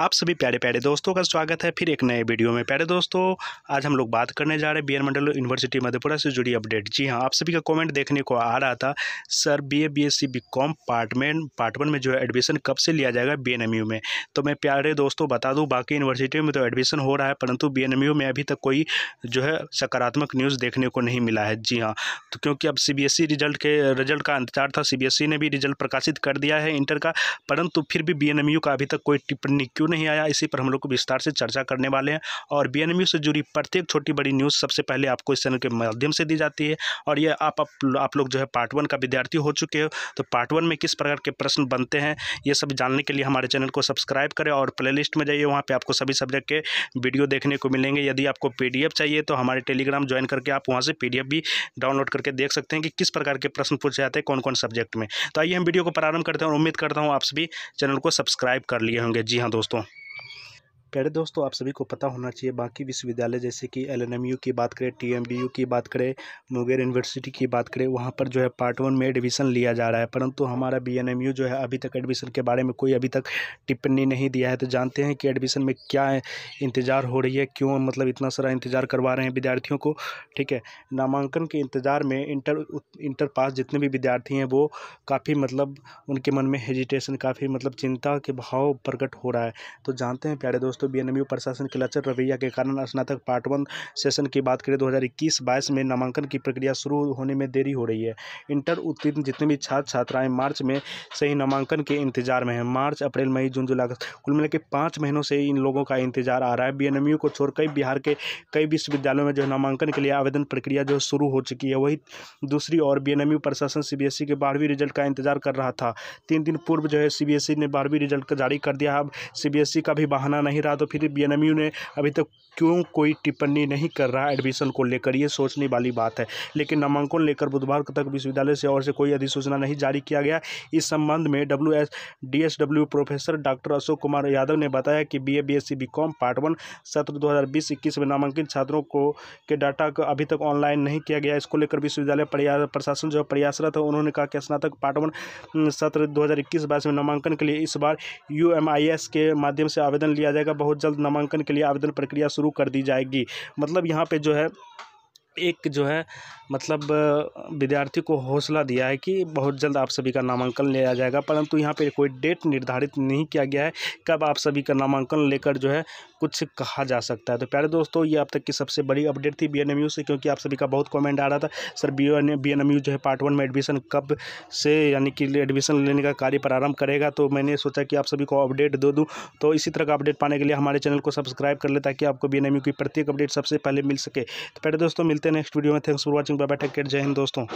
आप सभी प्यारे प्यारे दोस्तों का स्वागत है फिर एक नए वीडियो में प्यारे दोस्तों आज हम लोग बात करने जा रहे हैं बी मंडल यूनिवर्सिटी मधेपुरा से जुड़ी अपडेट जी हाँ आप सभी का कमेंट देखने को आ रहा था sir BA BSc BCom part में पार्ट वन में जो है एडमिशन कब से लिया जाएगा बी में तो मैं प्यारे दोस्तों बता दूँ बाकी यूनिवर्सिटियों में तो एडमिशन हो रहा है परंतु बी में अभी तक कोई जो है सकारात्मक न्यूज़ देखने को नहीं मिला है जी हाँ तो क्योंकि अब सी रिजल्ट e के रिजल्ट का इंतजार था सी e ने भी रिजल्ट प्रकाशित कर दिया है इंटर का परंतु फिर भी बी का अभी तक कोई टिप्पणी क्यों नहीं आया इसी पर हम लोग को विस्तार से चर्चा करने वाले हैं और बी से जुड़ी प्रत्येक छोटी बड़ी न्यूज़ सबसे पहले आपको इस चैनल के माध्यम से दी जाती है और ये आप आप, आप लोग जो है पार्ट वन का विद्यार्थी हो चुके हो तो पार्ट वन में किस प्रकार के प्रश्न बनते हैं ये सब जानने के लिए हमारे चैनल को सब्सक्राइब करें और प्लेलिस्ट में जाइए वहाँ पर आपको सभी सब्जेक्ट के वीडियो देखने को मिलेंगे यदि आपको पी चाहिए तो हमारे टेलीग्राम ज्वाइन करके आप वहाँ से पी भी डाउनलोड करके देख सकते हैं कि किस प्रकार के प्रश्न पूछे जाते हैं कौन कौन सब्जेक्ट में तो आइए हम वीडियो को प्रारंभ करते हैं और उम्मीद करता हूँ आप सभी चैनल को सब्सक्राइब कर लिए होंगे जी हाँ दोस्तों प्यारे दोस्तों आप सभी को पता होना चाहिए बाकी विश्वविद्यालय जैसे कि एल की बात करें टी की बात करें मुंगेर यूनिवर्सिटी की बात करें वहाँ पर जो है पार्ट वन में एडमिशन लिया जा रहा है परंतु हमारा बी जो है अभी तक एडमिशन के बारे में कोई अभी तक टिप्पणी नहीं दिया है तो जानते हैं कि एडमिशन में क्या इंतज़ार हो रही है क्यों मतलब इतना सारा इंतज़ार करवा रहे हैं विद्यार्थियों को ठीक है नामांकन के इंतज़ार में इंटर इंटर पास जितने भी विद्यार्थी हैं वो काफ़ी मतलब उनके मन में हेजिटेशन काफ़ी मतलब चिंता के भाव प्रकट हो रहा है तो जानते हैं प्यारे दोस्तों दोस्तों बीएनयू प्रशासन के लचर रवैया के कारण स्नातक पार्ट वन सेशन की बात करें 2021-22 में नामांकन की प्रक्रिया शुरू होने में देरी हो रही है इंटर उत्तीर्ण जितने भी छात्र छात्राएं मार्च में से ही नामांकन के इंतजार में हैं मार्च अप्रैल मई जून जुलाई अगस्त कुल मिलाकर पाँच महीनों से इन लोगों का इंतजार आ रहा है बी को छोड़ कई बिहार के कई विश्वविद्यालयों में जो नामांकन के लिए आवेदन प्रक्रिया जो शुरू हो चुकी है वही दूसरी ओर बी प्रशासन सी e के बारहवीं रिजल्ट का इंतजार कर रहा था तीन दिन पूर्व जो है सी e ने बारहवीं रिजल्ट जारी कर दिया अब सी e का भी बहाना नहीं रहा था तो फिर बी ने अभी तक क्यों कोई टिप्पणी नहीं कर रहा एडमिशन को लेकर ये सोचने वाली बात है लेकिन नामांकन लेकर बुधवार तक विश्वविद्यालय से और से कोई अधिसूचना नहीं जारी किया गया इस संबंध में W S D S W professor doctor Ashok Kumar Yadav ने बताया कि B A B S C BCom part one सत्र दो हज़ार बीस इक्कीस में नामांकित छात्रों को के डाटा अभी तक ऑनलाइन नहीं किया गया इसको लेकर विश्वविद्यालय प्रशासन जो प्रयासरत है उन्होंने कहा कि स्नातक पार्ट वन सत्र दो हज़ार इक्कीस बाईस में नामांकन के लिए इस बार यू एम आई एस के माध्यम से आवेदन लिया जाएगा बहुत जल्द नामांकन के लिए आवेदन प्रक्रिया शुरू कर दी जाएगी मतलब यहाँ पर जो है एक जो है मतलब विद्यार्थी को हौसला दिया है कि बहुत जल्द आप सभी का नामांकन लिया जाएगा परंतु यहाँ पर कोई डेट निर्धारित नहीं किया गया है कब आप सभी का नामांकन लेकर जो है कुछ कहा जा सकता है तो प्यारे दोस्तों ये अब तक की सबसे बड़ी अपडेट थी बी एन से क्योंकि आप सभी का बहुत कॉमेंट आ रहा था sir B N B N जो है पार्ट वन में एडमिशन कब से यानी कि एडमिशन लेने का कार्य प्रारंभ करेगा तो मैंने सोचा कि आप सभी को अपडेट दे दूँ तो इसी तरह का अपडेट पाने के लिए हमारे चैनल को सब्सक्राइब कर ले ताकि आपको बी की प्रत्येक अपडेट सबसे पहले मिल सके तो पहले दोस्तों मिलते हैं हैं नेक्स्ट वीडियो में thanks for watching bye bye take care जय हिंद दोस्तों